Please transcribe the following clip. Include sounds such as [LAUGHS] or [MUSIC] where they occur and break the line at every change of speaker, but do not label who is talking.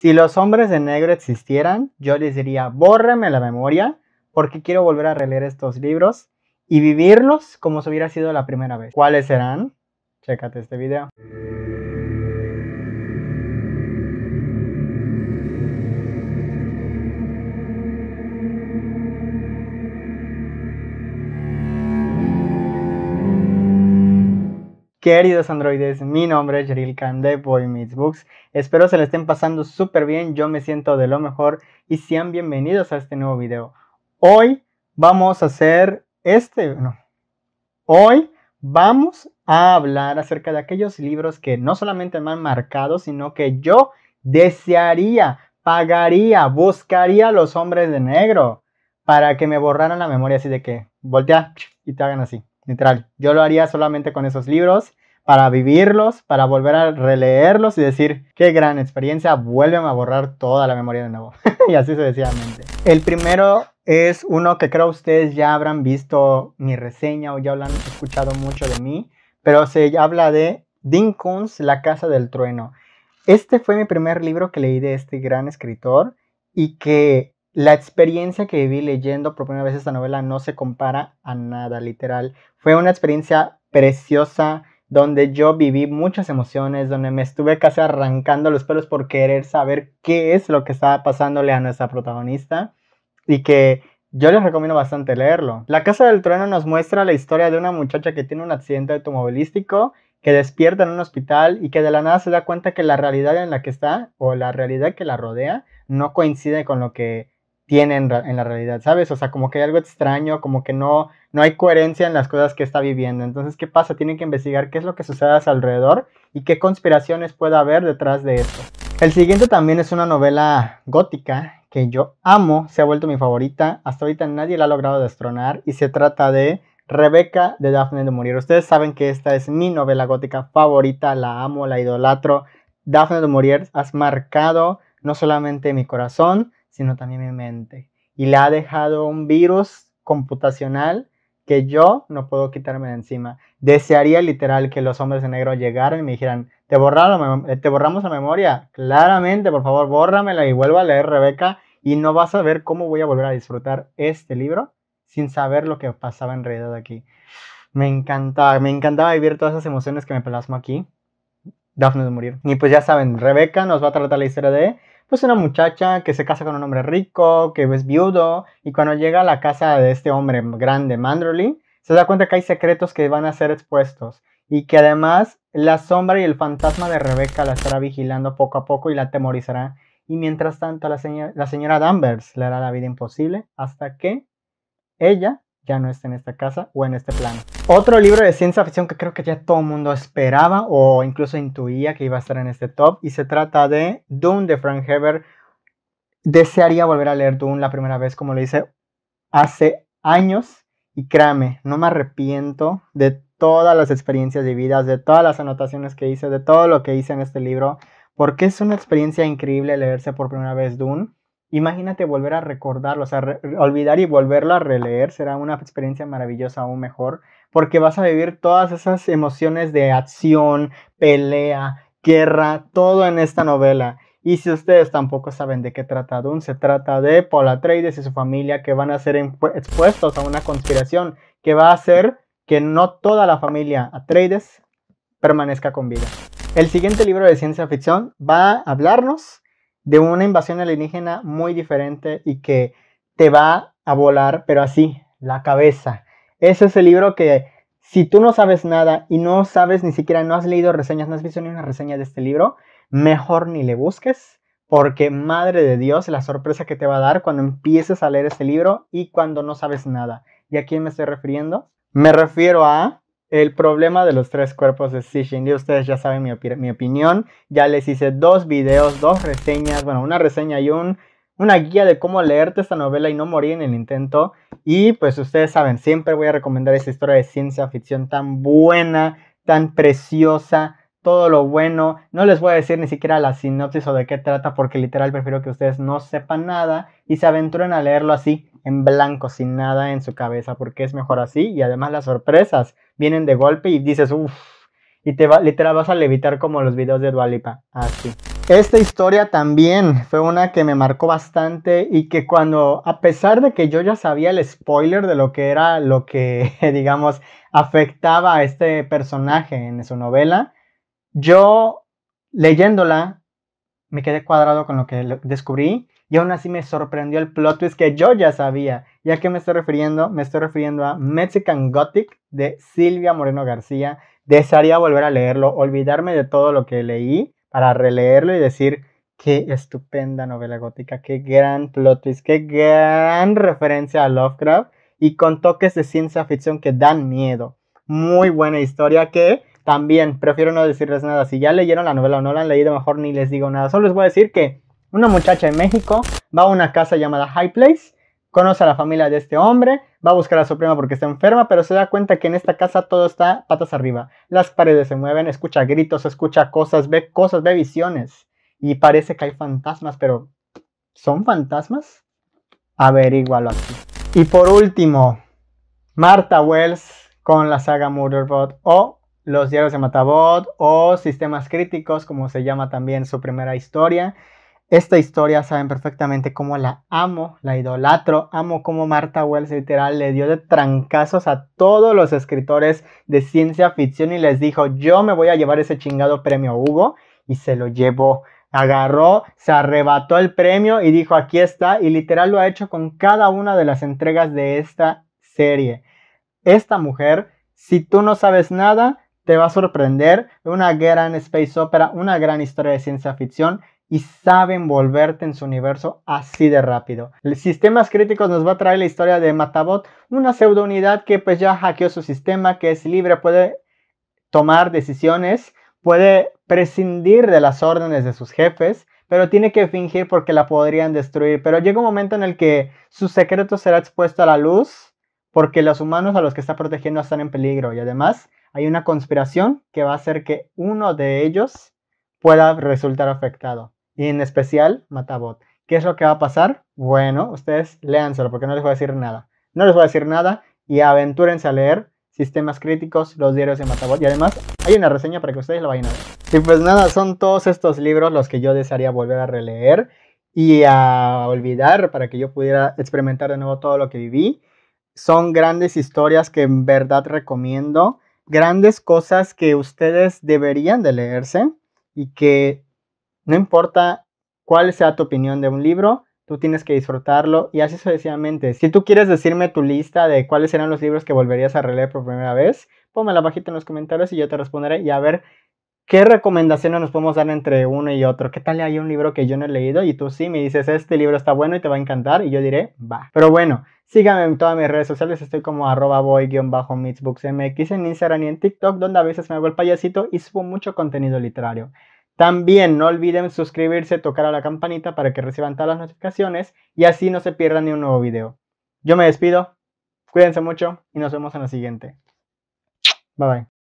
Si los hombres de negro existieran, yo les diría, bórreme la memoria, porque quiero volver a releer estos libros y vivirlos como si hubiera sido la primera vez. ¿Cuáles serán? Chécate este video. Queridos androides, mi nombre es Jeril Khan de Boy Meets Books. Espero se le estén pasando súper bien, yo me siento de lo mejor y sean bienvenidos a este nuevo video. Hoy vamos a hacer este, no. Hoy vamos a hablar acerca de aquellos libros que no solamente me han marcado, sino que yo desearía, pagaría, buscaría los hombres de negro para que me borraran la memoria así de que voltea y te hagan así. Yo lo haría solamente con esos libros para vivirlos, para volver a releerlos y decir, qué gran experiencia, Vuelven a borrar toda la memoria de nuevo. [LAUGHS] y así sucesivamente. El primero es uno que creo ustedes ya habrán visto mi reseña o ya habrán escuchado mucho de mí, pero se habla de Dean La Casa del Trueno. Este fue mi primer libro que leí de este gran escritor y que la experiencia que viví leyendo por primera vez esta novela no se compara a nada, literal. Fue una experiencia preciosa donde yo viví muchas emociones, donde me estuve casi arrancando los pelos por querer saber qué es lo que estaba pasándole a nuestra protagonista y que yo les recomiendo bastante leerlo. La Casa del Trueno nos muestra la historia de una muchacha que tiene un accidente automovilístico, que despierta en un hospital y que de la nada se da cuenta que la realidad en la que está o la realidad que la rodea no coincide con lo que tienen en, la realidad, ¿sabes? O sea, como que hay algo extraño, como que no, no hay coherencia en las cosas que está viviendo. Entonces, ¿qué pasa? Tienen que investigar qué es lo que sucede a su alrededor y qué conspiraciones puede haber detrás de esto. El siguiente también es una novela gótica que yo amo, se ha vuelto mi favorita, hasta ahorita nadie la ha logrado destronar y se trata de Rebeca de Daphne de Morir. Ustedes saben que esta es mi novela gótica favorita, la amo, la idolatro. Daphne de Morir has marcado no solamente mi corazón, sino también mi mente. Y le ha dejado un virus computacional que yo no puedo quitarme de encima. Desearía literal que los hombres de negro llegaran y me dijeran, ¿te, borramos la memoria? Claramente, por favor, bórramela y vuelva a leer Rebeca y no vas a ver cómo voy a volver a disfrutar este libro sin saber lo que pasaba en realidad aquí. Me encantaba, me encantaba vivir todas esas emociones que me plasmo aquí. Dafne de morir. Y pues ya saben, Rebeca nos va a tratar la historia de pues una muchacha que se casa con un hombre rico, que es viudo, y cuando llega a la casa de este hombre grande, Manderly, se da cuenta que hay secretos que van a ser expuestos y que además la sombra y el fantasma de Rebeca la estará vigilando poco a poco y la atemorizará. Y mientras tanto, la, señora, la señora Danvers le hará la vida imposible hasta que ella ya no está en esta casa o en este plano. Otro libro de ciencia ficción que creo que ya todo el mundo esperaba o incluso intuía que iba a estar en este top y se trata de Dune de Frank Heber. Desearía volver a leer Dune la primera vez como lo hice hace años y créame, no me arrepiento de todas las experiencias vividas, de todas las anotaciones que hice, de todo lo que hice en este libro, porque es una experiencia increíble leerse por primera vez Dune. Imagínate volver a recordarlo, o sea, olvidar y volverlo a releer será una experiencia maravillosa aún mejor, porque vas a vivir todas esas emociones de acción, pelea, guerra, todo en esta novela. Y si ustedes tampoco saben de qué trata Dune, se trata de Paul Atreides y su familia que van a ser expuestos a una conspiración que va a hacer que no toda la familia Atreides permanezca con vida. El siguiente libro de ciencia ficción va a hablarnos de una invasión alienígena muy diferente y que te va a volar, pero así, la cabeza. Ese es el libro que si tú no sabes nada y no sabes ni siquiera, no has leído reseñas, no has visto ni una reseña de este libro, mejor ni le busques, porque madre de Dios, la sorpresa que te va a dar cuando empieces a leer este libro y cuando no sabes nada. ¿Y a quién me estoy refiriendo? Me refiero a el problema de los tres cuerpos de Stitching, y ustedes ya saben mi, opinión. Ya les hice dos videos, dos reseñas, bueno, una reseña y un, una guía de cómo leerte esta novela y no morir en el intento. Y pues ustedes saben, siempre voy a recomendar esa historia de ciencia ficción tan buena, tan preciosa, todo lo bueno. No les voy a decir ni siquiera la sinopsis o de qué trata, porque literal prefiero que ustedes no sepan nada y se aventuren a leerlo así, en blanco, sin nada en su cabeza, porque es mejor así. Y además las sorpresas vienen de golpe y dices, uff, y te va, literal vas a levitar como los videos de Dualipa, así. Esta historia también fue una que me marcó bastante y que cuando, a pesar de que yo ya sabía el spoiler de lo que era lo que, [LAUGHS] digamos, afectaba a este personaje en su novela, yo leyéndola me quedé cuadrado con lo que descubrí y aún así me sorprendió el plot twist que yo ya sabía. ¿Y a qué me estoy refiriendo? Me estoy refiriendo a Mexican Gothic de Silvia Moreno García. Desearía volver a leerlo, olvidarme de todo lo que leí para releerlo y decir, qué estupenda novela gótica, qué gran plot twist, qué gran referencia a Lovecraft y con toques de ciencia ficción que dan miedo. Muy buena historia que también prefiero no decirles nada. Si ya leyeron la novela o no la han leído, mejor ni les digo nada. Solo les voy a decir que una muchacha en México va a una casa llamada High Place, conoce a la familia de este hombre, va a buscar a su prima porque está enferma, pero se da cuenta que en esta casa todo está patas arriba. Las paredes se mueven, escucha gritos, escucha cosas, ve cosas, ve visiones. Y parece que hay fantasmas, pero ¿son fantasmas? Averígualo aquí. Y por último, Marta Wells con la saga Murderbot o los diarios de Matabot o Sistemas Críticos, como se llama también su primera historia. Esta historia saben perfectamente cómo la amo, la idolatro, amo cómo Marta Wells literal le dio de trancazos a todos los escritores de ciencia ficción y les dijo, yo me voy a llevar ese chingado premio Hugo y se lo llevó agarró, se arrebató el premio y dijo aquí está y literal lo ha hecho con cada una de las entregas de esta serie. Esta mujer, si tú no sabes nada, te va a sorprender, una gran space opera, una gran historia de ciencia ficción y sabe envolverte en su universo así de rápido. Sistemas críticos nos va a traer la historia de Matabot, una pseudo unidad que pues ya hackeó su sistema, que es libre, puede tomar decisiones, puede prescindir de las órdenes de sus jefes, pero tiene que fingir porque la podrían destruir. Pero llega un momento en el que su secreto será expuesto a la luz porque los humanos a los que está protegiendo están en peligro y además hay una conspiración que va a hacer que uno de ellos pueda resultar afectado. Y en especial Matabot. ¿Qué es lo que va a pasar? Bueno, ustedes léanselo porque no les voy a decir nada. No les voy a decir nada y aventúrense a leer Sistemas Críticos, los diarios de Matabot. Y además hay una reseña para que ustedes lo vayan a ver. Y pues nada, son todos estos libros los que yo desearía volver a releer y a olvidar para que yo pudiera experimentar de nuevo todo lo que viví. Son grandes historias que en verdad recomiendo grandes cosas que ustedes deberían de leerse y que no importa cuál sea tu opinión de un libro, tú tienes que disfrutarlo y así sucesivamente. Si tú quieres decirme tu lista de cuáles eran los libros que volverías a releer por primera vez, la bajita en los comentarios y yo te responderé y a ver ¿Qué recomendaciones nos podemos dar entre uno y otro? ¿Qué tal hay un libro que yo no he leído y tú sí me dices, este libro está bueno y te va a encantar? Y yo diré, va. Pero bueno, síganme en todas mis redes sociales, estoy como arroba boy en Instagram y en TikTok, donde a veces me hago el payasito y subo mucho contenido literario. También no olviden suscribirse, tocar a la campanita para que reciban todas las notificaciones y así no se pierdan ni un nuevo video. Yo me despido, cuídense mucho y nos vemos en la siguiente. Bye bye.